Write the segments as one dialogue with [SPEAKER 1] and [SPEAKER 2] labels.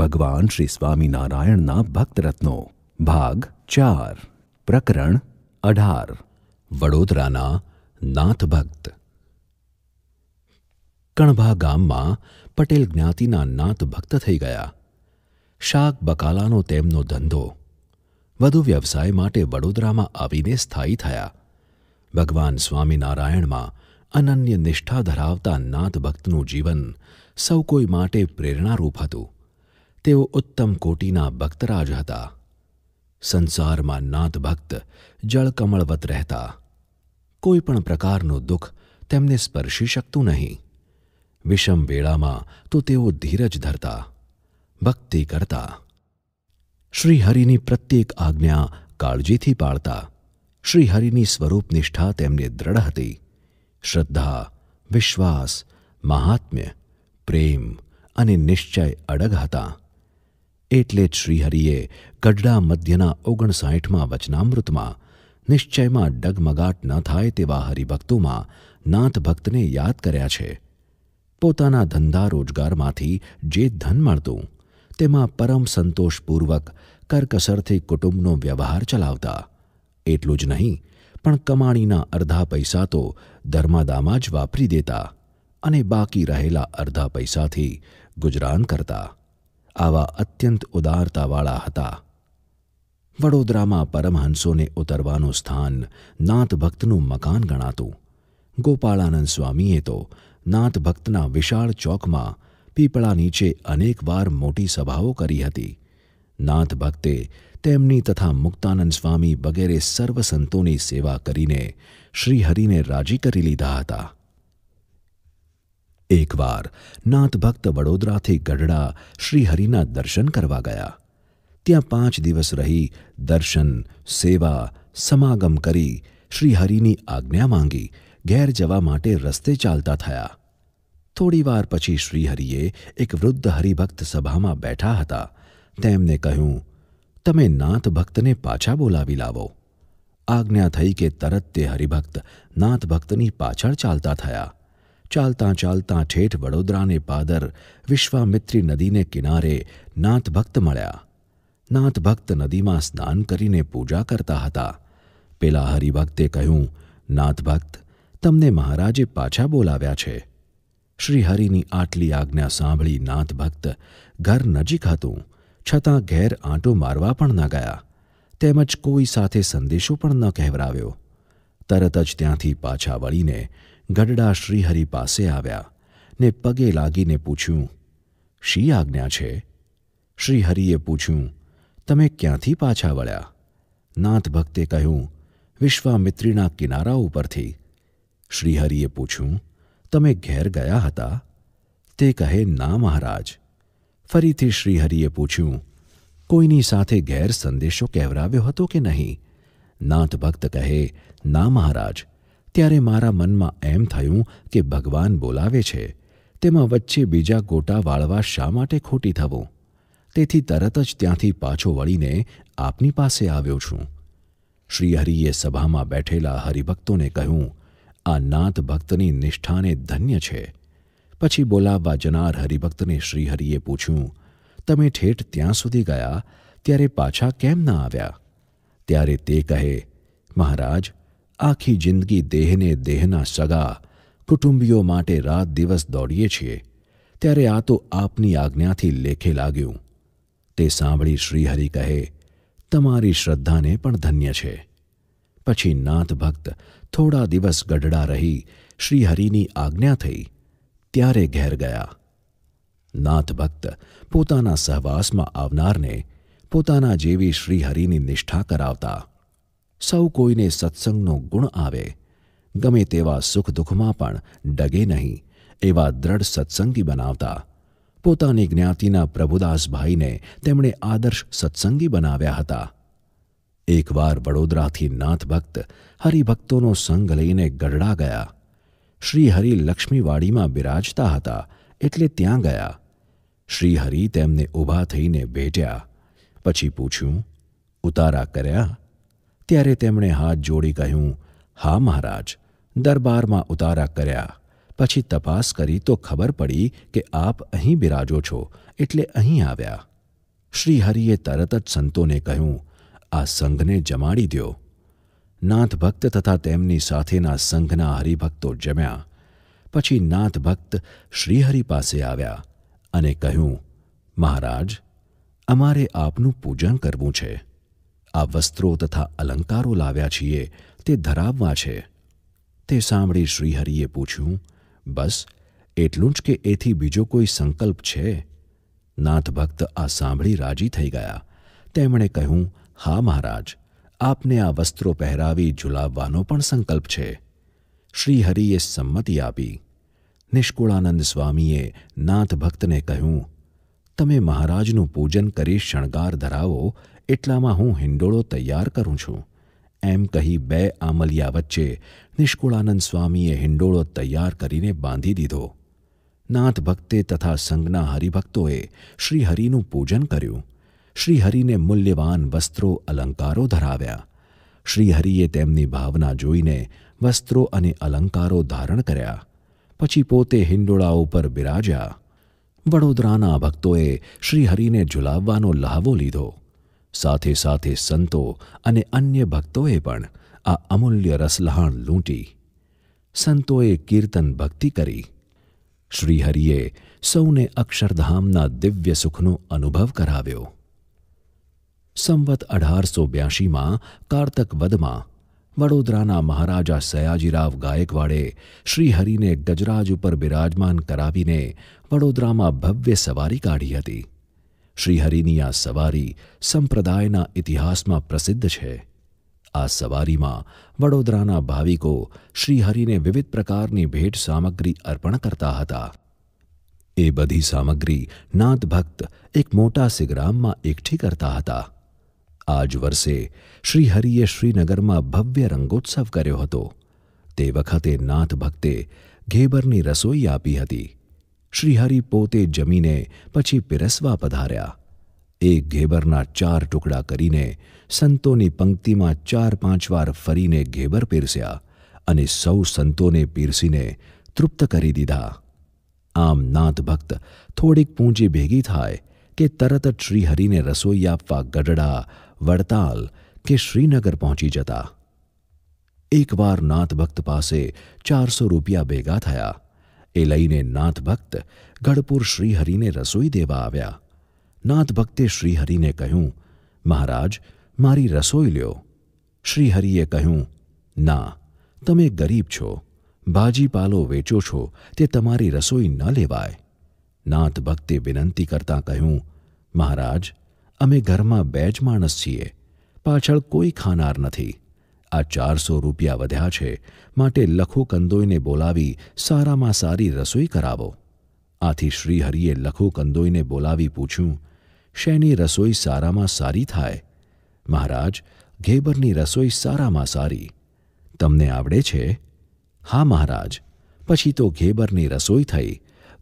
[SPEAKER 1] ભગવાન શ્રી સ્વામિનારાયણના ભક્તરત્નો ભાગ ચાર પ્રકરણ અઢાર વડોદરાના નાથ ભક્ત કણભા ગામમાં પટેલ જ્ઞાતિના નાથ ભક્ત થઈ ગયા શાક બકાલાનો તેમનો ધંધો વધુ વ્યવસાય માટે વડોદરામાં આવીને સ્થાયી થયા ભગવાન સ્વામિનારાયણમાં અનન્ય નિષ્ઠા ધરાવતા નાથ ભક્તનું જીવન સૌ કોઈ માટે પ્રેરણારૂપ હતું તેઓ ઉત્તમ કોટીના ભક્તરાજ હતા સંસારમાં નાથ ભક્ત જળકમળવત રહેતા કોઈ પણ પ્રકારનું દુઃખ તેમને સ્પર્શી શકતું નહીં વિષમ વેળામાં તો તેઓ ધીરજ ધરતા ભક્તિ કરતા શ્રીહરિની પ્રત્યેક આજ્ઞા કાળજીથી પાળતા શ્રીહરિની સ્વરૂપનિષ્ઠા તેમને દ્રઢ હતી શ્રદ્ધા વિશ્વાસ મહાત્મ્ય પ્રેમ અને નિશ્ચય અડગ હતા એટલે જ શ્રીહરિએ ગઢડા મધ્યના ઓગણસાઠમાં વચનામૃતમાં નિશ્ચયમાં ડગમગાટ ન થાય તેવા હરિભક્તોમાં નાથ ભક્તને યાદ કર્યા છે પોતાના ધંધા રોજગારમાંથી જે ધન મળતું તેમાં પરમ સંતોષપૂર્વક કરકસરથી કુટુંબનો વ્યવહાર ચલાવતા એટલું જ નહીં પણ કમાણીના અર્ધા પૈસા તો ધર્માદામાં જ વાપરી દેતા અને બાકી રહેલા અર્ધા પૈસાથી ગુજરાન કરતા આવા અત્યંત ઉદારતાવાળા હતા વડોદરામાં પરમહંસોને ઉતરવાનું સ્થાન નાથભક્તનું મકાન ગણાતું ગોપાળાનંદ સ્વામીએ તો નાથ ભક્તના વિશાળ ચોકમાં પીપળા નીચે અનેકવાર મોટી સભાઓ કરી હતી નાથ ભક્તે તેમની તથા મુક્તાનંદ સ્વામી વગેરે સર્વ સંતોની સેવા કરીને શ્રીહરિને રાજી કરી લીધા હતા એકવાર નાથભક્ત વડોદરાથી ગઢડા શ્રીહરિના દર્શન કરવા ગયા ત્યાં પાંચ દિવસ રહી દર્શન સેવા સમાગમ કરી શ્રીહરિની આજ્ઞા માંગી ઘેર જવા માટે રસ્તે ચાલતા થયા થોડીવાર પછી શ્રીહરિએ એક વૃદ્ધ હરિભક્ત સભામાં બેઠા હતા તેમને કહ્યું તમે નાથ ભક્તને પાછા બોલાવી લાવો આજ્ઞા થઈ કે તરત તે હરિભક્ત નાથભક્તની પાછળ ચાલતા થયા ચાલતા ચાલતાં ઠેઠ વડોદરાને પાદર વિશ્વામિત્રી નદીને કિનારે નાથ ભક્ત મળ્યા નાથ ભક્ત નદીમાં સ્નાન કરીને પૂજા કરતા હતા પેલા હરિભક્તે કહ્યું નાથ ભક્ત તમને મહારાજે પાછા બોલાવ્યા છે શ્રીહરિની આટલી આજ્ઞા સાંભળી નાથ ભક્ત ઘર નજીક હતું છતાં ઘેર આંટો મારવા પણ ન ગયા તેમજ કોઈ સાથે સંદેશો પણ ન કહેવરાવ્યો તરત જ ત્યાંથી પાછા વળીને ગઢડા શ્રીહરિ પાસે આવ્યા ને પગે લાગીને પૂછ્યું શી આજ્ઞા છે શ્રીહરિએ પૂછ્યું તમે ક્યાંથી પાછા વળ્યા નાથ ભક્તે કહ્યું વિશ્વામિત્રીના કિનારા ઉપરથી શ્રીહરિએ પૂછ્યું તમે ઘેર ગયા હતા તે કહે ના મહારાજ ફરીથી શ્રીહરિએ પૂછ્યું કોઈની સાથે ઘેર સંદેશો કહેવરાવ્યો હતો કે નહીં નાથ ભક્ત કહે ના મહારાજ ત્યારે મારા મનમાં એમ થયું કે ભગવાન બોલાવે છે તેમાં વચ્ચે બીજા ગોટા વાળવા શા માટે ખોટી થવું તેથી તરત જ ત્યાંથી પાછો વળીને આપની પાસે આવ્યો છું શ્રીહરિએ સભામાં બેઠેલા હરિભક્તોને કહ્યું આ નાથ ભક્તની નિષ્ઠાને ધન્ય છે પછી બોલાવવા જનાર હરિભક્તને શ્રીહરિએ પૂછ્યું તમે ઠેઠ ત્યાં સુધી ગયા ત્યારે પાછા કેમ ના આવ્યા ત્યારે તે કહે મહારાજ આખી જિંદગી દેહને દેહના સગા કુટુંબીઓ માટે રાત દિવસ દોડીએ છીએ ત્યારે આ તો આપની આજ્ઞાથી લેખે લાગ્યું તે સાંભળી શ્રીહરિ કહે તમારી શ્રદ્ધાને પણ ધન્ય છે પછી નાથ ભક્ત થોડા દિવસ ગઢડા રહી શ્રીહરિની આજ્ઞા થઈ ત્યારે ઘેર ગયા નાથ ભક્ત પોતાના સહવાસમાં આવનારને પોતાના જેવી શ્રીહરિની નિષ્ઠા કરાવતા સૌ કોઈને સત્સંગનો ગુણ આવે ગમે તેવા સુખ દુઃખમાં પણ ડગે નહીં એવા દ્રઢ સત્સંગી બનાવતા પોતાની જ્ઞાતિના પ્રભુદાસભાઈને તેમણે આદર્શ સત્સંગી બનાવ્યા હતા એકવાર વડોદરાથી નાથભક્ત હરિભક્તોનો સંગ લઈને ગઢડા ગયા શ્રી હરિ લક્ષ્મીવાડીમાં બિરાજતા હતા એટલે ત્યાં ગયા શ્રીહરિ તેમને ઊભા થઈને ભેટ્યા પછી પૂછ્યું ઉતારા કર્યા ત્યારે તેમણે હાથ જોડી કહ્યું હા મહારાજ દરબારમાં ઉતારા કર્યા પછી તપાસ કરી તો ખબર પડી કે આપ અહીં બિરાજો છો એટલે અહીં આવ્યા શ્રીહરિએ તરત જ સંતોને કહ્યું આ સંઘને જમાડી દો નાથભક્ત તથા તેમની સાથેના સંઘના હરિભક્તો જમ્યા પછી નાથભક્ત શ્રીહરિ પાસે આવ્યા અને કહ્યું મહારાજ અમારે આપનું પૂજન કરવું છે આ વસ્ત્રો તથા અલંકારો લાવ્યા છીએ તે ધરાવવા છે તે સાંભળી શ્રીહરિએ પૂછ્યું બસ એટલું જ કે એથી બીજો કોઈ સંકલ્પ છે નાથભક્ત આ સાંભળી રાજી થઈ ગયા તેમણે કહ્યું હા મહારાજ આપને આ વસ્ત્રો પહેરાવી ઝુલાવવાનો પણ સંકલ્પ છે શ્રીહરિએ સંમતિ આપી નિષ્કુળાનંદ સ્વામીએ નાથભક્તને કહ્યું તમે મહારાજનું પૂજન કરી શણગાર ધરાવો એટલામાં હું હિંડોળો તૈયાર કરું છું એમ કહી બે આમલિયા વચ્ચે નિષ્કુળાનંદ સ્વામીએ હિંડોળો તૈયાર કરીને બાંધી દીધો નાથ ભક્તે તથા સંઘના હરિભક્તોએ શ્રીહરિનું પૂજન કર્યું શ્રીહરિને મૂલ્યવાન વસ્ત્રો અલંકારો ધરાવ્યા શ્રીહરિએ તેમની ભાવના જોઈને વસ્ત્રો અને અલંકારો ધારણ કર્યા પછી પોતે હિંડોળા ઉપર બિરાજ્યા વડોદરાના ભક્તોએ શ્રીહરિને ઝુલાવવાનો લહાવો લીધો સાથે સાથે સંતો અને અન્ય ભક્તોએ પણ આ અમૂલ્ય રસલહાણ લૂંટી સંતોએ કીર્તન ભક્તિ કરી શ્રીહરિએ સૌને અક્ષરધામના દિવ્ય સુખનો અનુભવ કરાવ્યો સંવત અઢારસો બ્યાસીમાં કારતક વદમાં વડોદરાના મહારાજા સયાજીરાવ ગાયકવાડે શ્રીહરિને ગજરાજ ઉપર બિરાજમાન કરાવીને વડોદરામાં ભવ્ય સવારી કાઢી હતી શ્રીહરિની આ સવારી સંપ્રદાયના ઇતિહાસમાં પ્રસિદ્ધ છે આ સવારીમાં વડોદરાના ભાવિકો શ્રીહરિને વિવિધ પ્રકારની ભેટ સામગ્રી અર્પણ કરતા હતા એ બધી સામગ્રી નાથ ભક્ત એક મોટા સિગ્રામમાં એકઠી કરતા હતા આ જ વર્ષે શ્રીહરિએ શ્રીનગરમાં ભવ્ય રંગોત્સવ કર્યો હતો તે વખતે નાથ ભક્તે ઘેબરની રસોઈ આપી હતી શ્રીહરિ પોતે જમીને પછી પીરસવા પધાર્યા એક ઘેબરના ચાર ટુકડા કરીને સંતોની પંક્તિમાં ચાર પાંચ વાર ફરીને ઘેબર પીરસ્યા અને સૌ સંતોને પીરસીને તૃપ્ત કરી દીધા આમ નાથ ભક્ત થોડીક પૂંજી ભેગી થાય કે તરત જ શ્રીહરિને રસોઈ આપવા ગઢડા વડતાલ કે શ્રીનગર પહોંચી જતા એકવાર નાથભક્ત પાસે ચારસો રૂપિયા ભેગા થયા એ લઈને નાથભક્ત ગઢપુર શ્રીહરિને રસોઈ દેવા આવ્યા નાથભક્તે શ્રીહરિને કહ્યું મહારાજ મારી રસોઈ લ્યો શ્રીહરિએ કહ્યું ના તમે ગરીબ છો ભાજીપાલો વેચો છો તે તમારી રસોઈ ન લેવાય નાથ ભક્તે વિનંતી કરતાં કહ્યું મહારાજ અમે ઘરમાં બે જ માણસ છીએ પાછળ કોઈ ખાનાર નથી આ ચારસો રૂપિયા વધ્યા છે માટે લખુ કંદોઈને બોલાવી સારામાં સારી રસોઈ કરાવો આથી શ્રીહરિએ લખુ કંદોઈને બોલાવી પૂછ્યું શેની રસોઈ સારામાં સારી થાય મહારાજ ઘેબરની રસોઈ સારામાં સારી તમને આવડે છે હા મહારાજ પછી તો ઘેબરની રસોઈ થઈ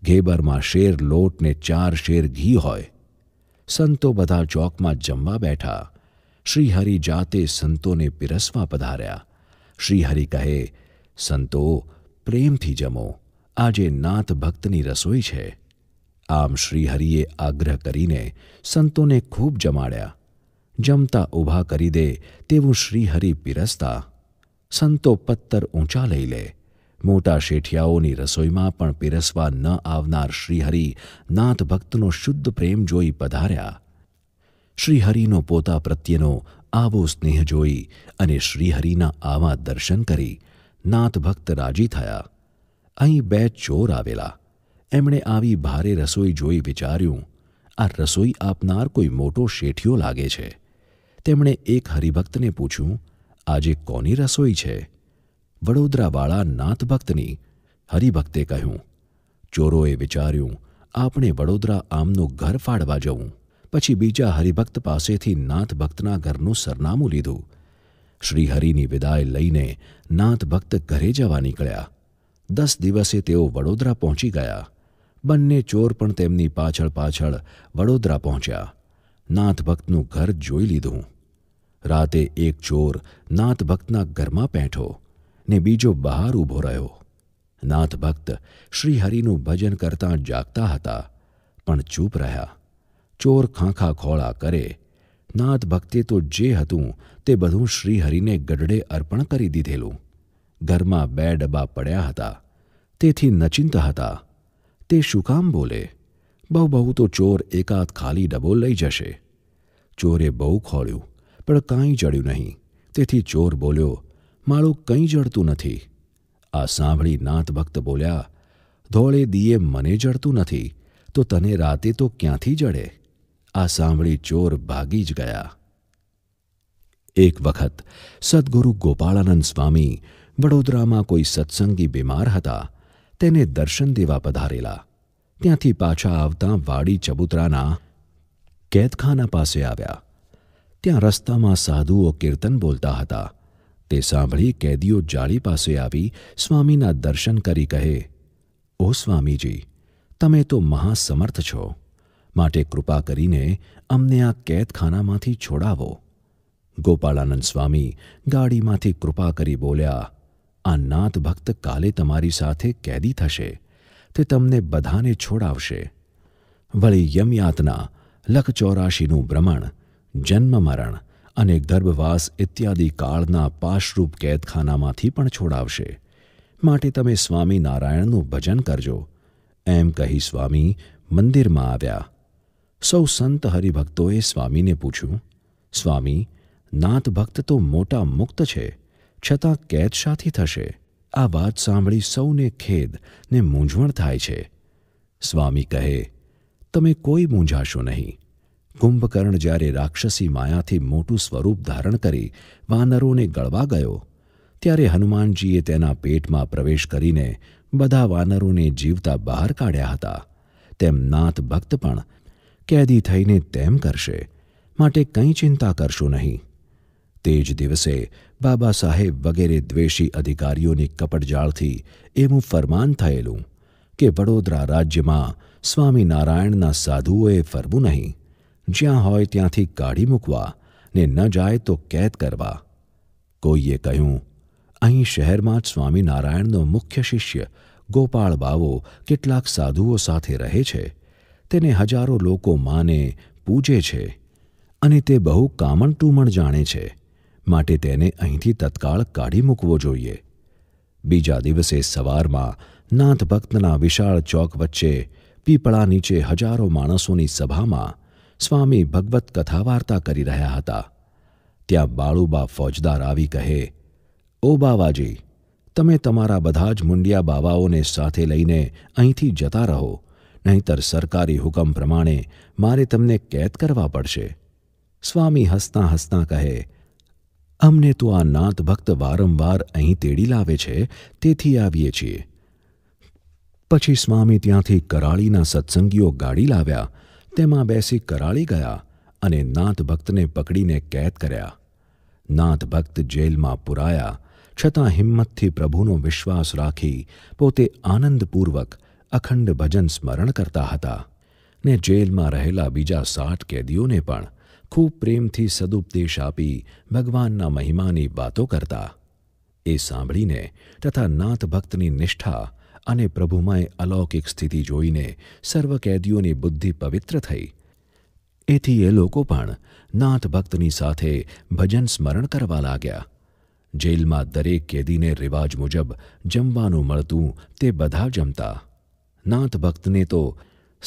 [SPEAKER 1] ઘેબરમાં શેર લોટ ને ચાર શેર ઘી હોય સંતો બધા ચોકમાં જમવા બેઠા શ્રીહરિ જાતે સંતોને પીરસવા પધાર્યા શ્રીહરિ કહે સંતો પ્રેમથી જમો આજે નાથ ભક્તની રસોઈ છે આમ શ્રીહરિએ આગ્રહ કરીને સંતોને ખૂબ જમાડ્યા જમતા ઊભા કરી દે તેવું શ્રીહરિ પીરસતા સંતો પત્તર ઊંચા લઈ લે મોટા શેઠિયાઓની રસોઈમાં પણ પીરસવા ન આવનાર શ્રીહરિ નાથ ભક્તનો શુદ્ધ પ્રેમ જોઈ પધાર્યા શ્રીહરિનો પોતા પ્રત્યેનો આવો સ્નેહ જોઈ અને શ્રીહરિના આવા દર્શન કરી નાથભક્ત રાજી થયા અહીં બે ચોર આવેલા એમણે આવી ભારે રસોઈ જોઈ વિચાર્યું આ રસોઈ આપનાર કોઈ મોટો શેઠિયો લાગે છે તેમણે એક હરિભક્તને પૂછ્યું આજે કોની રસોઈ છે વડોદરાવાળા નાથભક્તની હરિભક્તે કહ્યું ચોરોએ વિચાર્યું આપણે વડોદરા આમનું ઘર ફાડવા જવું પછી બીજા હરિભક્ત પાસેથી નાથભક્તના ઘરનું સરનામું લીધું શ્રીહરિની વિદાય લઈને નાથભક્ત ઘરે જવા નીકળ્યા દસ દિવસે તેઓ વડોદરા પહોંચી ગયા બંને ચોર પણ તેમની પાછળ પાછળ વડોદરા પહોંચ્યા નાથભક્તનું ઘર જોઈ લીધું રાતે એક ચોર નાથભક્તના ઘરમાં પેઠો ને બીજો બહાર ઊભો રહ્યો નાથભક્ત શ્રીહરિનું ભજન કરતાં જાગતા હતા પણ ચૂપ રહ્યા ચોર ખાંખા ખોળા કરે નાથ ભક્તે તો જે હતું તે બધું શ્રીહરિને ગઢડે અર્પણ કરી દીધેલું ઘરમાં બે ડબ્બા પડ્યા હતા તેથી નચિંત હતા તે શું કામ બોલે બહુ બહુ તો ચોર એકાદ ખાલી ડબો લઈ જશે ચોરે બહુ ખોળ્યું પણ કાંઈ જડ્યું નહીં તેથી ચોર બોલ્યો માળું કંઈ જડતું નથી આ સાંભળી નાથ ભક્ત બોલ્યા ધોળે દીએ મને જડતું નથી તો તને રાતે તો ક્યાંથી જડે આ સાંભળી ચોર ભાગી જ ગયા એક વખત સદગુરુ ગોપાળાનંદ સ્વામી વડોદરામાં કોઈ સત્સંગી બીમાર હતા તેને દર્શન દેવા પધારેલા ત્યાંથી પાછા આવતા વાડી ચબુતરાના કેદખાના પાસે આવ્યા ત્યાં રસ્તામાં સાધુઓ કીર્તન બોલતા હતા તે સાંભળી કેદીઓ જાળી પાસે આવી સ્વામીના દર્શન કરી કહે ઓ સ્વામીજી તમે તો મહાસમર્થ છો માટે કૃપા કરીને અમને આ કેદખાનામાંથી છોડાવો ગોપાળાનંદ સ્વામી ગાડીમાંથી કૃપા કરી બોલ્યા આ નાથ ભક્ત કાલે તમારી સાથે કેદી થશે તે તમને બધાને છોડાવશે વળી યમયાતના લખચોરાશીનું ભ્રમણ જન્મ મરણ અને ગર્ભવાસ ઇત્યાદિ કાળના પાશરૂપ કેદખાનામાંથી પણ છોડાવશે માટે તમે સ્વામિનારાયણનું ભજન કરજો એમ કહી સ્વામી મંદિરમાં આવ્યા સૌ સંત હરિભક્તોએ સ્વામીને પૂછ્યું સ્વામી નાથ ભક્ત તો મોટા મુક્ત છે છતાં કેદ શાથી થશે આ વાત સાંભળી સૌને ખેદ ને મૂંઝવણ થાય છે સ્વામી કહે તમે કોઈ મૂંઝાશો નહીં કુંભકર્ણ જ્યારે રાક્ષસી માયાથી મોટું સ્વરૂપ ધારણ કરી વાનરોને ગળવા ગયો ત્યારે હનુમાનજીએ તેના પેટમાં પ્રવેશ કરીને બધા વાનરોને જીવતા બહાર કાઢ્યા હતા તેમ નાથ ભક્ત પણ કેદી થઈને તેમ કરશે માટે કંઈ ચિંતા કરશો નહીં તે જ દિવસે બાબા સાહેબ વગેરે દ્વેષી અધિકારીઓની કપટજાળથી એવું ફરમાન થયેલું કે વડોદરા રાજ્યમાં સ્વામિનારાયણના સાધુઓએ ફરવું નહીં જ્યાં હોય ત્યાંથી કાઢી મૂકવા ને ન જાય તો કેદ કરવા કોઈએ કહ્યું અહીં શહેરમાં જ સ્વામિનારાયણનો મુખ્ય શિષ્ય ગોપાળ બાવો કેટલાક સાધુઓ સાથે રહે છે તેને હજારો લોકો માને પૂજે છે અને તે બહુ કામણટૂમણ જાણે છે માટે તેને અહીંથી તત્કાળ કાઢી મૂકવો જોઈએ બીજા દિવસે સવારમાં નાથભક્તના વિશાળ ચોક વચ્ચે પીપળા નીચે હજારો માણસોની સભામાં સ્વામી ભગવત કથા વાર્તા કરી રહ્યા હતા ત્યાં બાળુબા ફોજદાર આવી કહે ઓ બાવાજી તમે તમારા બધા જ મુંડિયા બાવાઓને સાથે લઈને અહીંથી જતા રહો નહીંતર સરકારી હુકમ પ્રમાણે મારે તમને કેદ કરવા પડશે સ્વામી હસતા હસતા કહે અમને તો આ નાથ ભક્ત વારંવાર અહીં તેડી લાવે છે તેથી આવીએ છીએ પછી સ્વામી ત્યાંથી કરાળીના સત્સંગીઓ ગાડી લાવ્યા તેમાં બેસી કરાળી ગયા અને નાથ ભક્તને પકડીને કેદ કર્યા નાથ ભક્ત જેલમાં પુરાયા છતાં હિંમતથી પ્રભુનો વિશ્વાસ રાખી પોતે આનંદપૂર્વક અખંડ ભજન સ્મરણ કરતા હતા ને જેલમાં રહેલા બીજા સાઠ કેદીઓને પણ ખૂબ પ્રેમથી સદુપદેશ આપી ભગવાનના મહિમાની વાતો કરતા એ સાંભળીને તથા નાથ ભક્તની નિષ્ઠા અને પ્રભુમય અલૌકિક સ્થિતિ જોઈને સર્વ કેદીઓની બુદ્ધિ પવિત્ર થઈ એથી એ લોકો પણ નાથ ભક્તની સાથે ભજન સ્મરણ કરવા લાગ્યા જેલમાં દરેક કેદીને રિવાજ મુજબ જમવાનું મળતું તે બધા જમતા નાથ ભક્તને તો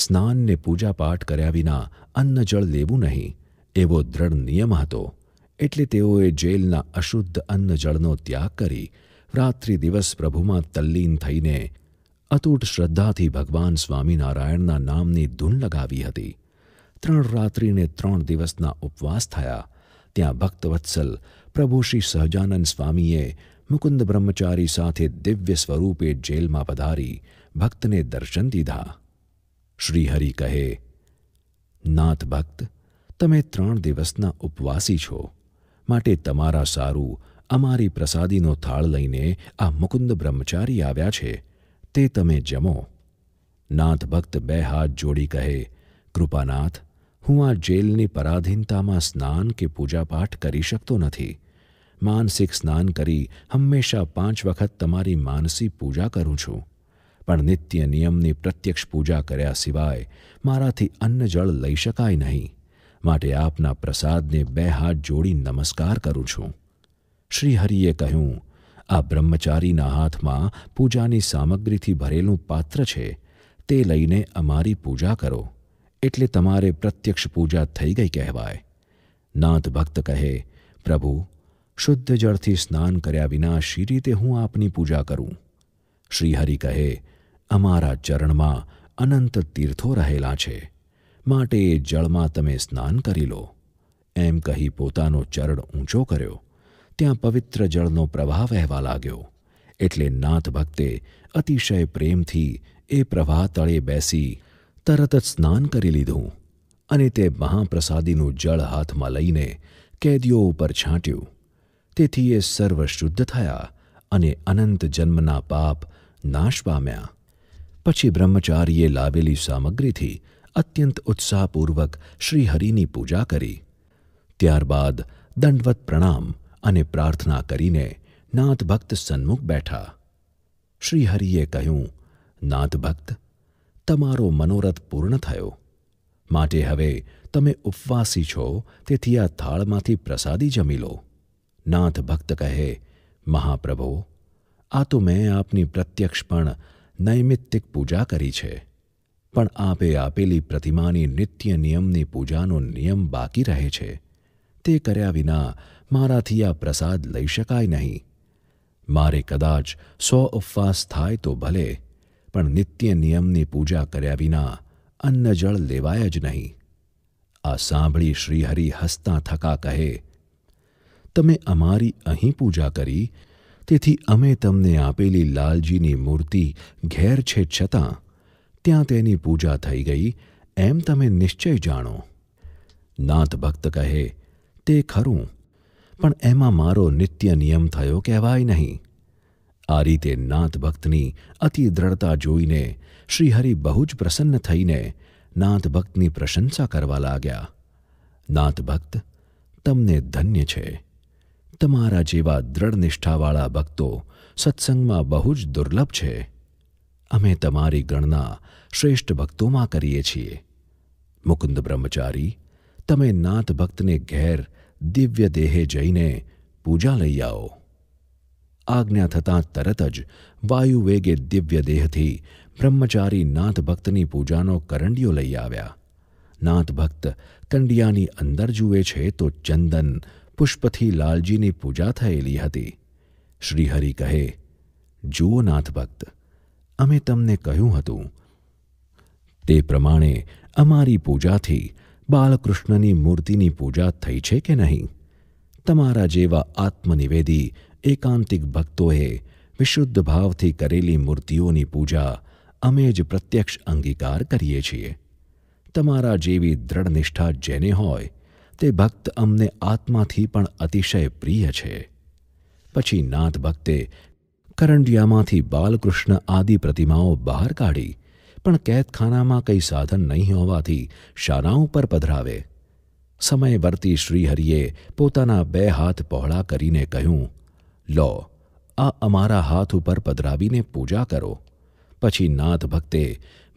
[SPEAKER 1] સ્નાન ને પૂજાપાઠ કર્યા વિના અન્નજળ લેવું નહીં એવો દ્રઢ નિયમ હતો એટલે તેઓએ જેલના અશુદ્ધ અન્નજળનો ત્યાગ કરી રાત્રિ દિવસ પ્રભુમાં તલ્લીન થઈને અતૂટ શ્રદ્ધાથી ભગવાન સ્વામિનારાયણના નામની ધૂન લગાવી હતી ત્રણ રાત્રિને ત્રણ દિવસના ઉપવાસ થયા ત્યાં ભક્તવત્સલ પ્રભુ શ્રી સહજાનંદ સ્વામીએ મુકુંદ બ્રહ્મચારી સાથે દિવ્ય સ્વરૂપે જેલમાં પધારી ભક્તને દર્શન દીધા શ્રીહરિ કહે નાથ ભક્ત તમે ત્રણ દિવસના ઉપવાસી છો માટે તમારા સારું અમારી પ્રસાદીનો થાળ લઈને આ મુકુંદ બ્રહ્મચારી આવ્યા છે તે તમે જમો નાથ ભક્ત બે હાથ જોડી કહે કૃપાનાથ હું આ જેલની પરાધીનતામાં સ્નાન કે પૂજાપાઠ કરી શકતો નથી માનસિક સ્નાન કરી હંમેશા પાંચ વખત તમારી માનસી પૂજા કરું છું પણ નિત્ય નિયમની પ્રત્યક્ષ પૂજા કર્યા સિવાય મારાથી અન્ન જળ લઈ શકાય નહીં માટે આપના પ્રસાદને બે હાથ જોડી નમસ્કાર કરું છું શ્રીહરિએ કહ્યું આ બ્રહ્મચારીના હાથમાં પૂજાની સામગ્રીથી ભરેલું પાત્ર છે તે લઈને અમારી પૂજા કરો એટલે તમારે પ્રત્યક્ષ પૂજા થઈ ગઈ કહેવાય નાથ ભક્ત કહે પ્રભુ શુદ્ધ જળથી સ્નાન કર્યા વિના શી રીતે હું આપની પૂજા કરું શ્રીહરિ કહે અમારા ચરણમાં અનંત તીર્થો રહેલા છે માટે એ જળમાં તમે સ્નાન કરી લો એમ કહી પોતાનો ચરણ ઊંચો કર્યો ત્યાં પવિત્ર જળનો પ્રવાહ વહેવા લાગ્યો એટલે નાથ ભક્તે અતિશય પ્રેમથી એ પ્રવાહ તળે બેસી તરત જ સ્નાન કરી લીધું અને તે મહાપ્રસાદીનું જળ હાથમાં લઈને કેદીઓ ઉપર છાંટ્યું તેથી એ સર્વશુદ્ધ થયા અને અનંત જન્મના પાપ નાશ પામ્યા પછી બ્રહ્મચારીએ લાવેલી સામગ્રીથી અત્યંત ઉત્સાહપૂર્વક શ્રીહરિની પૂજા કરી ત્યારબાદ દંડવત પ્રણામ અને પ્રાર્થના કરીને નાથભક્ત સન્મુખ બેઠા શ્રીહરિએ કહ્યું નાથભક્ત તમારો મનોરથ પૂર્ણ થયો માટે હવે તમે ઉપવાસી છો તેથી આ થાળમાંથી પ્રસાદી જમી લો નાથ ભક્ત કહે મહાપ્રભો આ તો મેં આપની પ્રત્યક્ષ પણ નૈમિત્તિક પૂજા કરી છે પણ આપે આપેલી પ્રતિમાની નિત્ય નિયમની પૂજાનો નિયમ બાકી રહે છે તે કર્યા વિના મારાથી આ પ્રસાદ લઈ શકાય નહીં મારે કદાચ સો ઉપવાસ થાય તો ભલે પણ નિત્ય નિયમની પૂજા કર્યા વિના અન્નજળ લેવાય જ નહીં આ સાંભળી શ્રીહરિ હસતા થકા કહે તમે અમારી અહીં પૂજા કરી તેથી અમે તમને આપેલી લાલજીની મૂર્તિ ઘેર છે છતાં ત્યાં તેની પૂજા થઈ ગઈ એમ તમે નિશ્ચય જાણો નાથ ભક્ત કહે તે ખરું પણ એમાં મારો નિત્ય નિયમ થયો કહેવાય નહીં આ રીતે નાથ ભક્તની અતિ દ્રઢતા જોઈને શ્રીહરિ બહુ જ પ્રસન્ન થઈને નાથ ભક્તની પ્રશંસા કરવા લાગ્યા નાથ ભક્ત તમને ધન્ય છે તમારા જેવા દ્રઢ નિષ્ઠાવાળા ભક્તો સત્સંગમાં બહુ જ દુર્લભ છે અમે તમારી ગણના શ્રેષ્ઠ ભક્તોમાં કરીએ છીએ મુકુંદ બ્રહ્મચારી તમે નાથ ભક્તને ઘેર દિવ્ય દેહે જઈને પૂજા લઈ આવો આજ્ઞા થતાં તરત જ વાયુ વેગે દિવ્ય દેહથી બ્રહ્મચારી નાથ ભક્તની પૂજાનો કરંડિયો લઈ આવ્યા નાથ ભક્ત કંડિયાની અંદર જુએ છે તો ચંદન પુષ્પથી લાલજીની પૂજા થયેલી હતી શ્રીહરિ કહે જુઓ ભક્ત અમે તમને કહ્યું હતું તે પ્રમાણે અમારી પૂજાથી બાળકૃષ્ણની મૂર્તિની પૂજા થઈ છે કે નહીં તમારા જેવા આત્મનિવેદી એકાંતિક ભક્તોએ વિશુદ્ધ ભાવથી કરેલી મૂર્તિઓની પૂજા અમે જ પ્રત્યક્ષ અંગીકાર કરીએ છીએ તમારા જેવી દ્રઢનિષ્ઠા જેને હોય તે ભક્ત અમને આત્માથી પણ અતિશય પ્રિય છે પછી નાથ ભક્તે કરંડિયામાંથી બાલકૃષ્ણ આદિ પ્રતિમાઓ બહાર કાઢી પણ કેદખાનામાં કંઈ સાધન નહીં હોવાથી શાના ઉપર પધરાવે સમય વર્તી શ્રીહરિએ પોતાના બે હાથ પહોળા કરીને કહ્યું લો આ અમારા હાથ ઉપર પધરાવીને પૂજા કરો પછી નાથ ભક્તે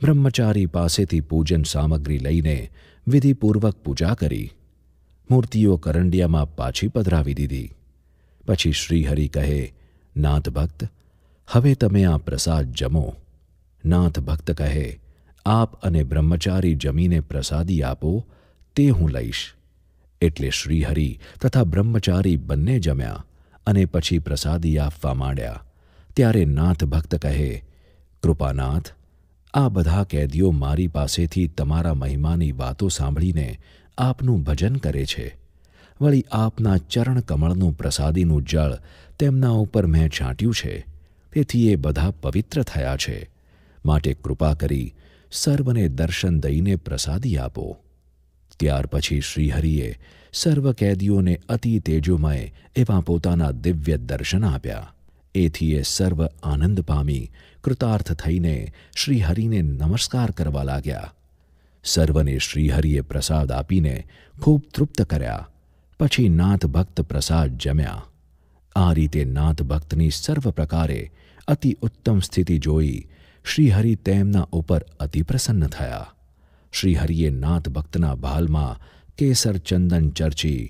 [SPEAKER 1] બ્રહ્મચારી પાસેથી પૂજન સામગ્રી લઈને વિધિપૂર્વક પૂજા કરી મૂર્તિઓ કરંડિયામાં પાછી પધરાવી દીધી પછી શ્રીહરિ કહે નાથ ભક્ત હવે તમે આ પ્રસાદ જમો નાથ ભક્ત કહે આપ અને બ્રહ્મચારી જમીને પ્રસાદી આપો તે હું લઈશ એટલે શ્રીહરિ તથા બ્રહ્મચારી બંને જમ્યા અને પછી પ્રસાદી આપવા માંડ્યા ત્યારે નાથ ભક્ત કહે કૃપાનાથ આ બધા કેદીઓ મારી પાસેથી તમારા મહિમાની વાતો સાંભળીને આપનું ભજન કરે છે વળી આપના ચરણ કમળનું પ્રસાદીનું જળ તેમના ઉપર મેં છાંટ્યું છે તેથી એ બધા પવિત્ર થયા છે માટે કૃપા કરી સર્વને દર્શન દઈને પ્રસાદી આપો ત્યાર પછી શ્રીહરિએ સર્વ કેદીઓને અતિ તેજોમય એવા પોતાના દિવ્ય દર્શન આપ્યા એથી એ સર્વ આનંદ પામી કૃતાર્થ થઈને શ્રીહરિને નમસ્કાર કરવા લાગ્યા સર્વને શ્રીહરિએ પ્રસાદ આપીને ખૂબ તૃપ્ત કર્યા પછી નાથ ભક્ત પ્રસાદ જમ્યા આ રીતે નાથ ભક્તની સર્વ પ્રકારે અતિ ઉત્તમ સ્થિતિ જોઈ શ્રીહરિ તેમના ઉપર અતિ પ્રસન્ન થયા શ્રીહરિએ નાથ ભક્તના ભાલમાં કેસર ચંદન ચર્ચી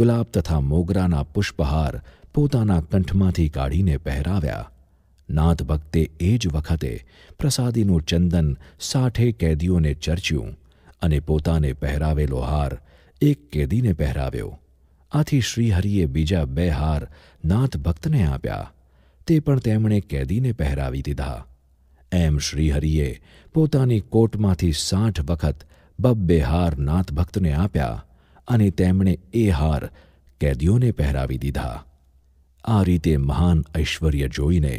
[SPEAKER 1] ગુલાબ તથા મોગરાના પુષ્પહાર પોતાના કંઠમાંથી કાઢીને પહેરાવ્યા નાથ ભક્તે એ જ વખતે પ્રસાદીનું ચંદન સાઠે કેદીઓને ચર્ચ્યું અને પોતાને પહેરાવેલો હાર એક કેદીને પહેરાવ્યો આથી શ્રીહરિએ બીજા બે હાર નાથ ભક્તને આપ્યા તે પણ તેમણે કેદીને પહેરાવી દીધા એમ શ્રીહરિએ પોતાની કોટમાંથી સાઠ વખત બબ્બે હાર નાથ ભક્તને આપ્યા અને તેમણે એ હાર કેદીઓને પહેરાવી દીધા આ રીતે મહાન ઐશ્વર્ય જોઈને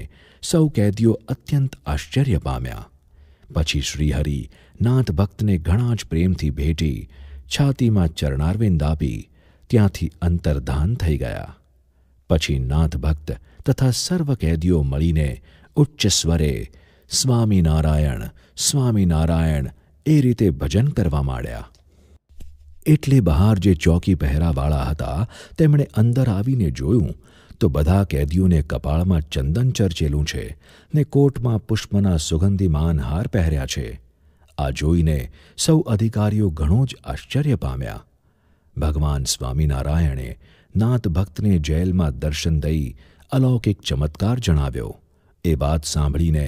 [SPEAKER 1] સૌ કેદીઓ અત્યંત આશ્ચર્ય પામ્યા પછી શ્રીહરિ ભક્તને ઘણા જ પ્રેમથી ભેટી છાતીમાં ચરણારવિંદ આપી ત્યાંથી અંતર્ધાન થઈ ગયા પછી નાથ ભક્ત તથા સર્વ કેદીઓ મળીને ઉચ્ચ સ્વરે સ્વામિનારાયણ સ્વામિનારાયણ એ રીતે ભજન કરવા માંડ્યા એટલે બહાર જે ચોકી પહેરાવાળા હતા તેમણે અંદર આવીને જોયું તો બધા કેદીઓને કપાળમાં ચંદન ચર્ચેલું છે ને કોર્ટમાં પુષ્પના સુગંધી માનહાર પહેર્યા છે આ જોઈને સૌ અધિકારીઓ ઘણો જ આશ્ચર્ય પામ્યા ભગવાન સ્વામિનારાયણે નાથ ભક્તને જેલમાં દર્શન દઈ અલૌકિક ચમત્કાર જણાવ્યો એ વાત સાંભળીને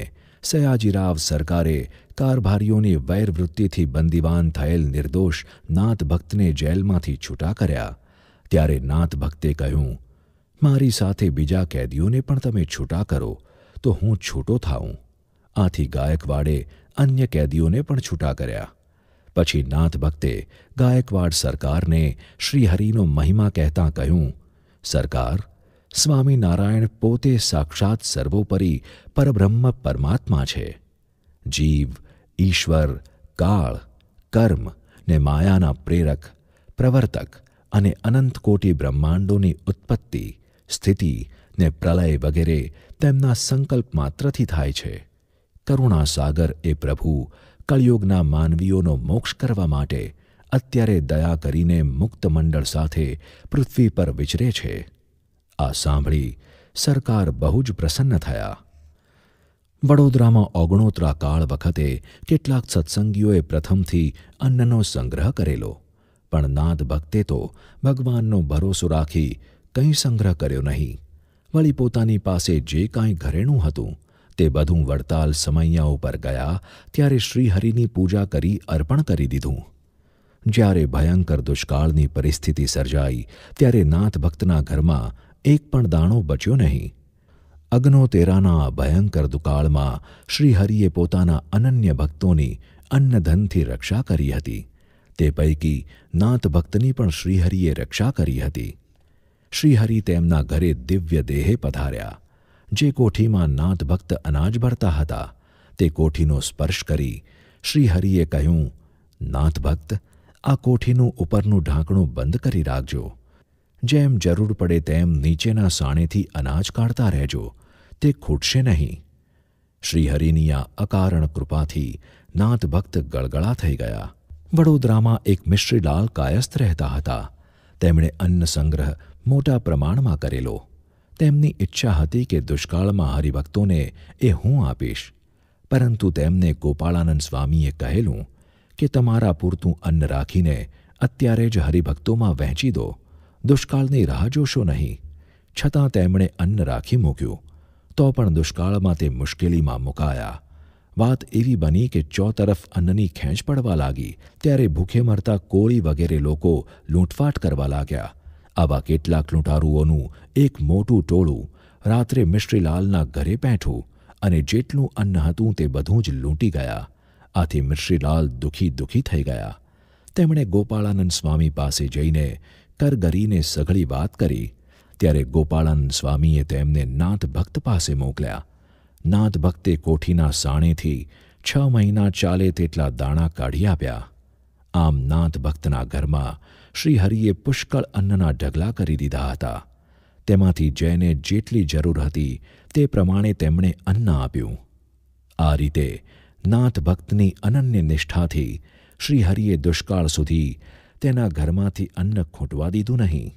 [SPEAKER 1] સયાજીરાવ સરકારે કારભારીઓની વૈરવૃત્તિથી બંદીવાન થયેલ નિર્દોષ નાથ ભક્તને જેલમાંથી છૂટા કર્યા ત્યારે નાથ ભક્તે કહ્યું મારી સાથે બીજા કેદીઓને પણ તમે છૂટા કરો તો હું છૂટો થાઉં આથી ગાયકવાડે અન્ય કેદીઓને પણ છૂટા કર્યા પછી નાથ ભક્તે ગાયકવાડ સરકારને શ્રીહરિનો મહિમા કહેતા કહ્યું સરકાર સ્વામિનારાયણ પોતે સાક્ષાત સર્વોપરી પરબ્રહ્મ પરમાત્મા છે જીવ ઈશ્વર કાળ કર્મ ને માયાના પ્રેરક પ્રવર્તક અને અનંત કોટી બ્રહ્માંડોની ઉત્પત્તિ સ્થિતિ ને પ્રલય વગેરે તેમના સંકલ્પ માત્રથી થાય છે કરુણાસાગર એ પ્રભુ કળિયુગના માનવીઓનો મોક્ષ કરવા માટે અત્યારે દયા કરીને મુક્ત મંડળ સાથે પૃથ્વી પર વિચરે છે આ સાંભળી સરકાર બહુ જ પ્રસન્ન થયા વડોદરામાં ઓગણોતરા કાળ વખતે કેટલાક સત્સંગીઓએ પ્રથમથી અન્નનો સંગ્રહ કરેલો પણ નાદ ભક્તે તો ભગવાનનો ભરોસો રાખી કંઈ સંગ્રહ કર્યો નહીં વળી પોતાની પાસે જે કાંઈ ઘરેણું હતું તે બધું વડતાલ સમૈયા ઉપર ગયા ત્યારે શ્રીહરિની પૂજા કરી અર્પણ કરી દીધું જ્યારે ભયંકર દુષ્કાળની પરિસ્થિતિ સર્જાઈ ત્યારે નાથભક્તના ઘરમાં એક પણ દાણો બચ્યો નહીં અગ્નોતેરાના ભયંકર દુકાળમાં શ્રીહરિએ પોતાના અનન્ય ભક્તોની અન્નધનથી રક્ષા કરી હતી તે પૈકી નાથભક્તની પણ શ્રીહરિએ રક્ષા કરી હતી શ્રીહરિ તેમના ઘરે દિવ્ય દેહે પધાર્યા જે કોઠીમાં નાથભક્ત અનાજ ભરતા હતા તે કોઠીનો સ્પર્શ કરી શ્રીહરિએ કહ્યું નાથભક્ત આ કોઠીનું ઉપરનું ઢાંકણું બંધ કરી રાખજો જેમ જરૂર પડે તેમ નીચેના સાણેથી અનાજ કાઢતા રહેજો તે ખૂટશે નહીં શ્રીહરિની આ અકારણ કૃપાથી ભક્ત ગળગળા થઈ ગયા વડોદરામાં એક મિશ્રીલાલ કાયસ્થ રહેતા હતા તેમણે અન્ન સંગ્રહ મોટા પ્રમાણમાં કરેલો તેમની ઈચ્છા હતી કે દુષ્કાળમાં હરિભક્તોને એ હું આપીશ પરંતુ તેમને ગોપાળાનંદ સ્વામીએ કહેલું કે તમારા પૂરતું અન્ન રાખીને અત્યારે જ હરિભક્તોમાં વહેંચી દો દુષ્કાળની રાહ જોશો નહીં છતાં તેમણે અન્ન રાખી મૂક્યું તો પણ દુષ્કાળમાં તે મુશ્કેલીમાં મુકાયા વાત એવી બની કે ચોતરફ અન્નની ખેંચ પડવા લાગી ત્યારે ભૂખે મરતા કોળી વગેરે લોકો લૂંટફાટ કરવા લાગ્યા આવા કેટલાક લૂંટારુઓનું એક મોટું ટોળું રાત્રે મિશ્રીલાલના ઘરે બેઠું અને જેટલું અન્ન હતું તે બધું જ લૂંટી ગયા આથી મિશ્રીલાલ દુઃખી દુઃખી થઈ ગયા તેમણે ગોપાળાનંદ સ્વામી પાસે જઈને કરગરીને સઘળી વાત કરી ત્યારે ગોપાળાનંદ સ્વામીએ તેમને નાથ ભક્ત પાસે મોકલ્યા નાથ ભક્તે કોઠીના સાણેથી છ મહિના ચાલે તેટલા દાણા કાઢી આપ્યા આમ નાથ ભક્તના ઘરમાં શ્રીહરિએ પુષ્કળ અન્નના ઢગલા કરી દીધા હતા તેમાંથી જેને જેટલી જરૂર હતી તે પ્રમાણે તેમણે અન્ન આપ્યું આ રીતે નાથ ભક્તની અનન્ય નિષ્ઠાથી શ્રીહરિએ દુષ્કાળ સુધી તેના ઘરમાંથી અન્ન ખૂંટવા દીધું નહીં